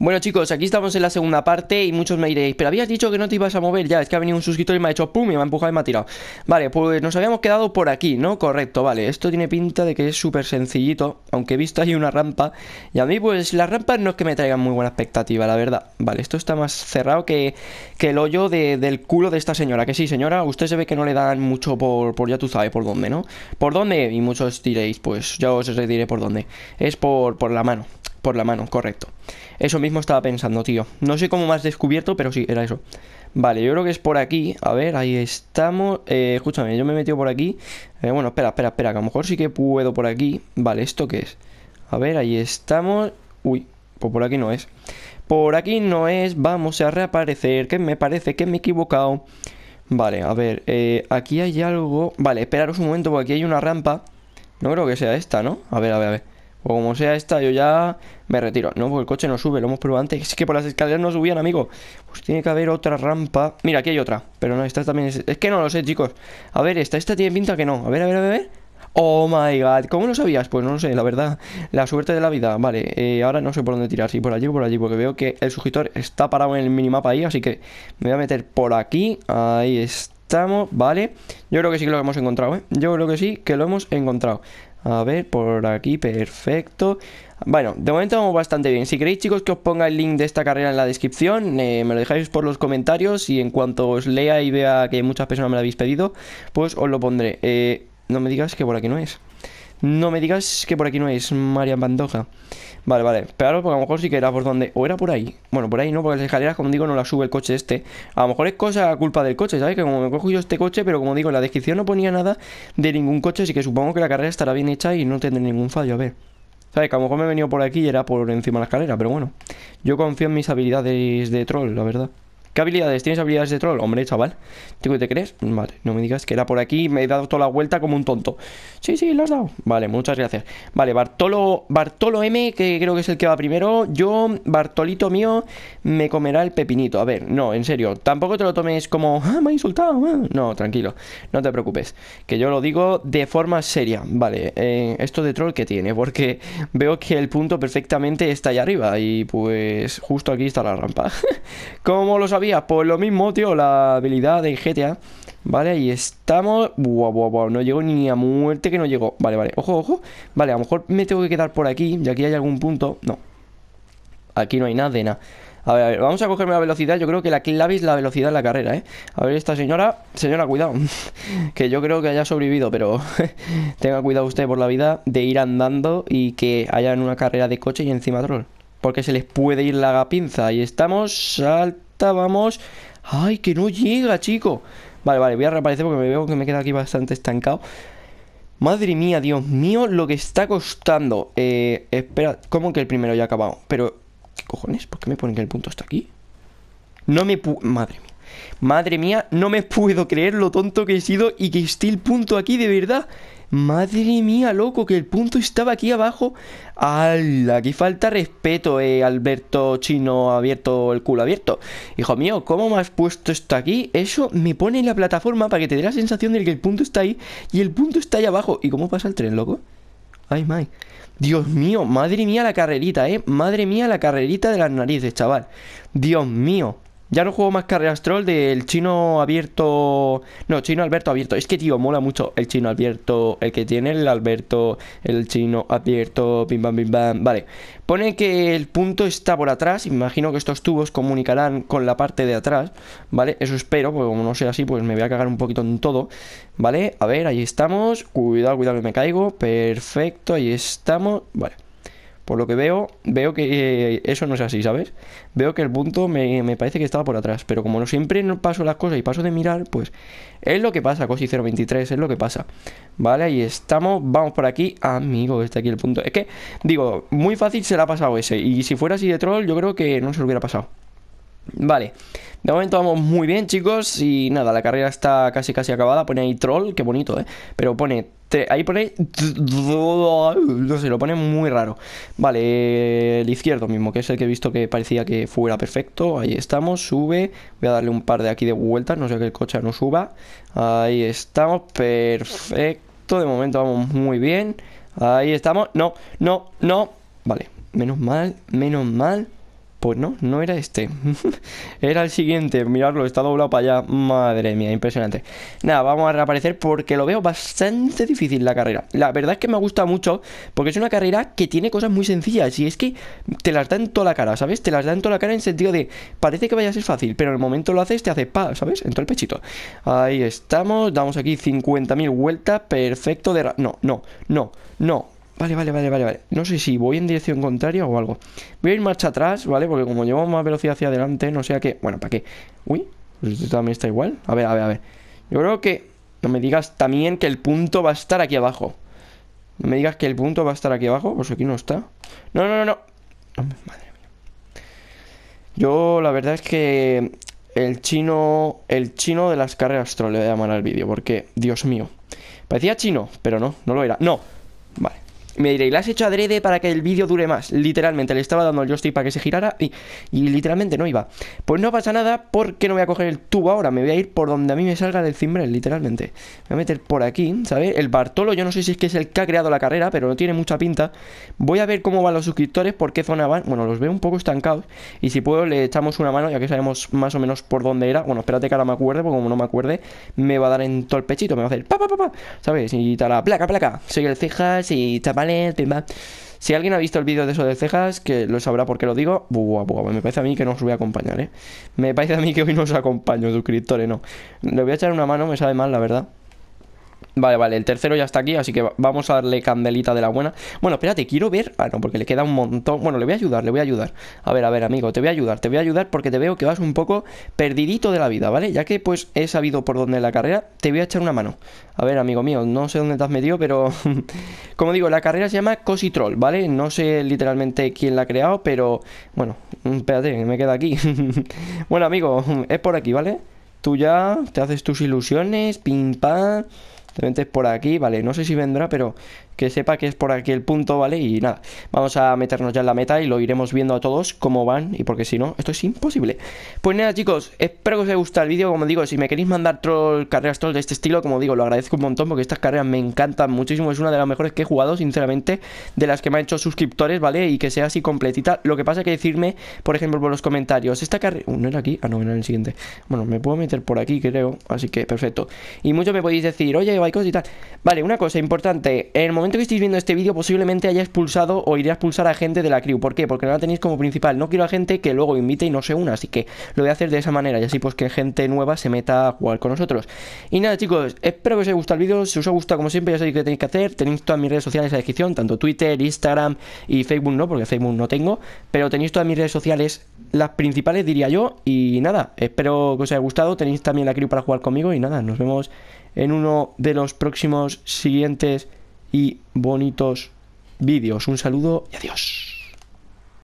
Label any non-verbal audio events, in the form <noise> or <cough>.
Bueno chicos, aquí estamos en la segunda parte y muchos me diréis Pero habías dicho que no te ibas a mover ya, es que ha venido un suscriptor y me ha hecho pum y me ha empujado y me ha tirado Vale, pues nos habíamos quedado por aquí, ¿no? Correcto, vale, esto tiene pinta de que es súper sencillito Aunque he visto ahí una rampa Y a mí pues las rampas no es que me traigan muy buena expectativa, la verdad Vale, esto está más cerrado que, el hoyo del culo de esta señora Que sí, señora, usted se ve que no le dan mucho por, por ya tú sabes por dónde, ¿no? ¿Por dónde? Y muchos diréis, pues ya os diré por dónde Es por, por la mano por la mano, correcto. Eso mismo estaba pensando, tío. No sé cómo más descubierto, pero sí, era eso. Vale, yo creo que es por aquí. A ver, ahí estamos. Eh, escúchame, yo me he metido por aquí. Eh, bueno, espera, espera, espera, a lo mejor sí que puedo por aquí. Vale, ¿esto qué es? A ver, ahí estamos. Uy, pues por aquí no es. Por aquí no es. Vamos a reaparecer, que me parece que me he equivocado. Vale, a ver, eh, aquí hay algo... Vale, esperaros un momento porque aquí hay una rampa. No creo que sea esta, ¿no? A ver, a ver, a ver. O pues como sea esta, yo ya me retiro. No, porque el coche no sube, lo hemos probado antes. Es que por las escaleras no subían, amigo. Pues tiene que haber otra rampa. Mira, aquí hay otra. Pero no, esta también es... Es que no lo sé, chicos. A ver, esta, esta tiene pinta que no. A ver, a ver, a ver. Oh my god, ¿cómo lo sabías? Pues no lo sé, la verdad, la suerte de la vida Vale, eh, ahora no sé por dónde tirar, si por allí o por allí Porque veo que el sujetor está parado en el minimapa ahí Así que me voy a meter por aquí Ahí estamos, vale Yo creo que sí que lo hemos encontrado, ¿eh? Yo creo que sí que lo hemos encontrado a ver, por aquí, perfecto. Bueno, de momento vamos bastante bien. Si queréis, chicos, que os ponga el link de esta carrera en la descripción, eh, me lo dejáis por los comentarios y en cuanto os lea y vea que muchas personas me lo habéis pedido, pues os lo pondré. Eh, no me digas que por aquí no es. No me digas que por aquí no es Marian Bandoja Vale, vale. Pero a lo mejor sí que era por donde. O era por ahí. Bueno, por ahí no, porque las escaleras, como digo, no las sube el coche este. A lo mejor es cosa culpa del coche, ¿sabes? Que como me cojo yo este coche, pero como digo, en la descripción no ponía nada de ningún coche, así que supongo que la carrera estará bien hecha y no tendré ningún fallo. A ver. ¿Sabes? Que a lo mejor me he venido por aquí y era por encima de la escalera, pero bueno. Yo confío en mis habilidades de troll, la verdad. ¿Qué habilidades? ¿Tienes habilidades de troll? Hombre, chaval. ¿Tú qué te crees? Vale, no me digas que era por aquí. Me he dado toda la vuelta como un tonto. Sí, sí, lo has dado. Vale, muchas gracias. Vale, Bartolo, Bartolo M, que creo que es el que va primero. Yo, Bartolito mío, me comerá el pepinito. A ver, no, en serio. Tampoco te lo tomes como, ah, me ha insultado. Ah". No, tranquilo. No te preocupes. Que yo lo digo de forma seria. Vale, eh, esto de troll que tiene. Porque veo que el punto perfectamente está allá arriba. Y pues justo aquí está la rampa. <laughs> cómo lo sabía por lo mismo, tío, la habilidad de GTA. Vale, ahí estamos. Buah, buah, buah. No llego ni a muerte que no llegó. Vale, vale. Ojo, ojo. Vale, a lo mejor me tengo que quedar por aquí. Y aquí hay algún punto. No. Aquí no hay nada de nada. A ver, a ver, vamos a cogerme la velocidad. Yo creo que la clave es la velocidad en la carrera, ¿eh? A ver, esta señora. Señora, cuidado. <laughs> que yo creo que haya sobrevivido, pero <laughs> tenga cuidado usted por la vida de ir andando y que haya en una carrera de coche y encima troll. Porque se les puede ir la pinza. Y estamos al Vamos, ¡Ay, que no llega, chico! Vale, vale, voy a reaparecer porque me veo que me queda aquí bastante estancado. Madre mía, Dios mío, lo que está costando. Eh, espera, ¿cómo que el primero ya ha acabado? Pero, ¿qué cojones? ¿Por qué me ponen que el punto está aquí? No me puedo. Madre mía. Madre mía, no me puedo creer lo tonto que he sido y que esté el punto aquí, de verdad. Madre mía, loco, que el punto estaba aquí abajo. ¡Ah! Aquí falta respeto, eh, Alberto Chino abierto, el culo abierto. Hijo mío, ¿cómo me has puesto esto aquí? Eso me pone en la plataforma para que te dé la sensación de que el punto está ahí y el punto está ahí abajo. ¿Y cómo pasa el tren, loco? Ay, my. Dios mío, madre mía la carrerita, eh. Madre mía la carrerita de las narices, chaval. Dios mío. Ya no juego más carreras troll del chino abierto. No, chino Alberto abierto. Es que, tío, mola mucho el chino abierto. El que tiene el Alberto, el chino abierto, pim bam pim bam. Vale. Pone que el punto está por atrás. Imagino que estos tubos comunicarán con la parte de atrás. Vale, eso espero, porque como no sea así, pues me voy a cagar un poquito en todo. Vale, a ver, ahí estamos. Cuidado, cuidado que me caigo. Perfecto, ahí estamos. Vale. Por lo que veo, veo que eh, eso no es así, ¿sabes? Veo que el punto me, parece que estaba por atrás, pero como no siempre no paso las cosas y paso de mirar, pues es lo que pasa, Cosi 023, es lo que pasa. Vale, ahí estamos, vamos por aquí, amigo, está aquí el punto. Es que, digo, muy fácil se la ha pasado ese, y si fuera así de troll, yo creo que no se lo hubiera pasado. Vale, de momento vamos muy bien chicos y nada, la carrera está casi casi acabada, pone ahí troll, qué bonito, ¿eh? Pero pone, ahí pone, no sé, lo pone muy raro. Vale, eh, el izquierdo mismo, que es el que he visto que parecía que fuera perfecto, ahí estamos, sube, voy a darle un par de aquí de vueltas, no sé que el coche no suba, ahí estamos, perfecto, de momento vamos muy bien, ahí estamos, no, no, no, vale, menos mal, menos mal. Pues no, no era este. <laughs> era el siguiente. Mirarlo, está doblado para allá. Madre mía, impresionante. Nada, vamos a reaparecer porque lo veo bastante difícil la carrera. La verdad es que me gusta mucho porque es una carrera que tiene cosas muy sencillas. Y es que te las da en toda la cara, ¿sabes? Te las da en toda la cara en sentido de parece que vaya a ser fácil, pero en el momento lo haces, te hace pa, ¿sabes? En todo el pechito. Ahí estamos. Damos aquí 50.000 vueltas. Perfecto de... No, no, no, no. Vale, vale, vale, vale, No sé si voy en dirección contraria o algo. Voy a ir marcha atrás, ¿vale? Porque como llevo más velocidad hacia adelante, no sé a qué. Bueno, ¿para qué? Uy, pues esto también está igual. A ver, a ver, a ver. Yo creo que. No me digas también que el punto va a estar aquí abajo. No me digas que el punto va a estar aquí abajo. Pues aquí no está. No, no, no, no. Madre mía. Yo, la verdad es que. El chino. El chino de las carreras troll le voy a llamar al vídeo. Porque, Dios mío. Parecía chino, pero no, no lo era. ¡No! Vale me diré, ¿la has hecho adrede para que el vídeo dure más? Literalmente, le estaba dando el joystick para que se girara y, literalmente no iba. Pues no pasa nada porque no voy a coger el tubo ahora, me voy a ir por donde a mí me salga del cimbrel, literalmente. Me voy a meter por aquí, ¿sabes? El Bartolo, yo no sé si es que es el que ha creado la carrera, pero no tiene mucha pinta. Voy a ver cómo van los suscriptores, por qué zona van. Bueno, los veo un poco estancados y si puedo le echamos una mano ya que sabemos más o menos por dónde era. Bueno, espérate que ahora me acuerde, porque como no me acuerde, me va a dar en todo el pechito, me va a hacer pa, pa, pa, pa, ¿sabes? Y tal, placa, placa. Soy el Cejas y chaval si alguien ha visto el vídeo de eso de cejas, que lo sabrá porque lo digo, me parece a mí que no os voy a acompañar, ¿eh? Me parece a mí que hoy no os acompaño, suscriptores, no. Le voy a echar una mano, me sabe mal, la verdad. Vale, vale, el tercero ya está aquí, así que vamos a darle candelita de la buena. Bueno, espérate, quiero ver... Ah, no, porque le queda un montón... Bueno, le voy a ayudar, le voy a ayudar. A ver, a ver, amigo, te voy a ayudar, te voy a ayudar porque te veo que vas un poco perdidito de la vida, ¿vale? Ya que, pues, he sabido por dónde la carrera, te voy a echar una mano. A ver, amigo mío, no sé dónde te has metido, pero... <laughs> Como digo, la carrera se llama Troll ¿vale? No sé literalmente quién la ha creado, pero... Bueno, mm, espérate, me queda aquí. <laughs> bueno, amigo, es por aquí, ¿vale? Tú ya te haces tus ilusiones, pim, pam es por aquí, vale, no sé si vendrá, pero que sepa que es por aquí el punto, ¿vale? Y nada, vamos a meternos ya en la meta y lo iremos viendo a todos cómo van y porque si no, esto es imposible. Pues nada, chicos, espero que os haya gustado el vídeo. Como digo, si me queréis mandar troll, carreras troll de este estilo, como digo, lo agradezco un montón porque estas carreras me encantan muchísimo. Es una de las mejores que he jugado, sinceramente, de las que me han hecho suscriptores, ¿vale? Y que sea así completita. Lo que pasa es que decirme, por ejemplo, por los comentarios, esta carrera... uno ¿No era aquí? Ah, no, era en el siguiente. Bueno, me puedo meter por aquí, creo. Así que, perfecto. Y mucho me podéis decir, oye, hay cosas y tal. Vale, una cosa importante. En el momento que estéis viendo este vídeo posiblemente haya expulsado o iré a expulsar a gente de la crew. ¿Por qué? Porque no la tenéis como principal. No quiero a gente que luego invite y no se una, así que lo voy a hacer de esa manera y así pues que gente nueva se meta a jugar con nosotros. Y nada chicos, espero que os haya gustado el vídeo. Si os ha gustado como siempre ya sabéis qué tenéis que hacer. Tenéis todas mis redes sociales en la descripción, tanto Twitter, Instagram y Facebook no, porque Facebook no tengo. Pero tenéis todas mis redes sociales, las principales diría yo. Y nada, espero que os haya gustado. Tenéis también la crew para jugar conmigo y nada, nos vemos en uno de los próximos siguientes y bonitos vídeos. Un saludo y adiós.